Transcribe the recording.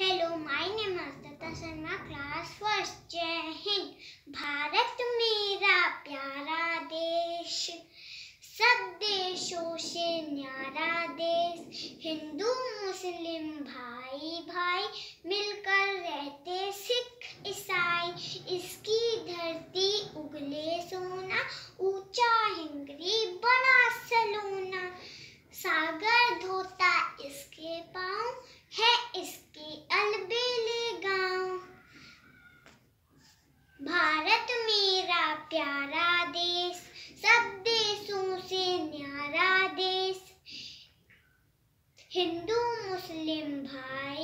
hello my name is Sharma class first जय हिंद भारत मेरा प्यारा देश सब देशों से न्यारा देश हिंदू मुस्लिम भाई भाई मिल प्यारा देश सब देशों से न्यारा देश हिंदू मुस्लिम भाई